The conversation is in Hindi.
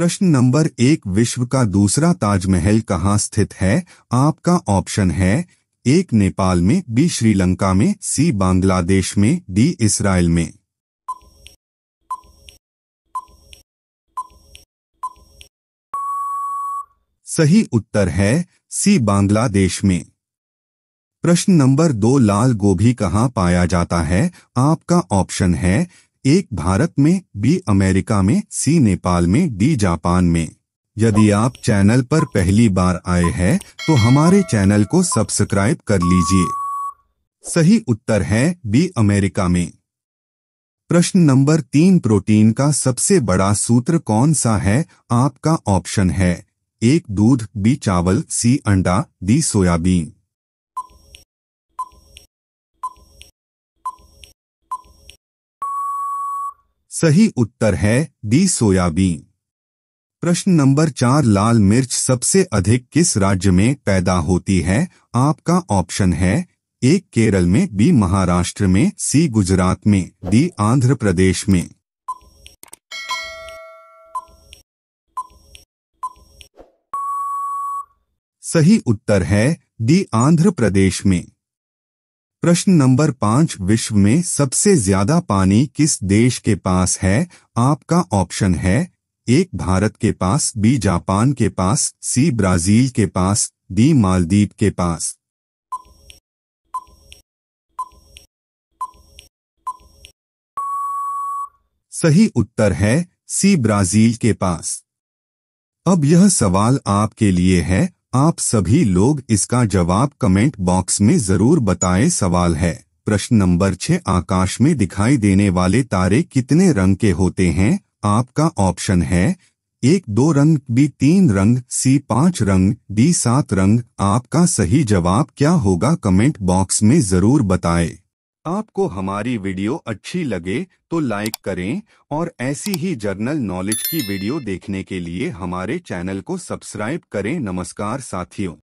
प्रश्न नंबर एक विश्व का दूसरा ताजमहल कहाँ स्थित है आपका ऑप्शन है एक नेपाल में बी श्रीलंका में सी बांग्लादेश में डी इसराइल में सही उत्तर है सी बांग्लादेश में प्रश्न नंबर दो लाल गोभी कहाँ पाया जाता है आपका ऑप्शन है एक भारत में बी अमेरिका में सी नेपाल में डी जापान में यदि आप चैनल पर पहली बार आए हैं तो हमारे चैनल को सब्सक्राइब कर लीजिए सही उत्तर है बी अमेरिका में प्रश्न नंबर तीन प्रोटीन का सबसे बड़ा सूत्र कौन सा है आपका ऑप्शन है एक दूध बी चावल सी अंडा डी सोयाबीन सही उत्तर है डी सोयाबीन प्रश्न नंबर चार लाल मिर्च सबसे अधिक किस राज्य में पैदा होती है आपका ऑप्शन है ए केरल में बी महाराष्ट्र में सी गुजरात में डी आंध्र प्रदेश में सही उत्तर है डी आंध्र प्रदेश में प्रश्न नंबर पाँच विश्व में सबसे ज्यादा पानी किस देश के पास है आपका ऑप्शन है एक भारत के पास बी जापान के पास सी ब्राजील के पास डी मालदीव के पास सही उत्तर है सी ब्राजील के पास अब यह सवाल आपके लिए है आप सभी लोग इसका जवाब कमेंट बॉक्स में जरूर बताएं सवाल है प्रश्न नंबर छः आकाश में दिखाई देने वाले तारे कितने रंग के होते हैं आपका ऑप्शन है एक दो रंग बी तीन रंग सी पांच रंग डी सात रंग आपका सही जवाब क्या होगा कमेंट बॉक्स में जरूर बताएं आपको हमारी वीडियो अच्छी लगे तो लाइक करें और ऐसी ही जर्नल नॉलेज की वीडियो देखने के लिए हमारे चैनल को सब्सक्राइब करें नमस्कार साथियों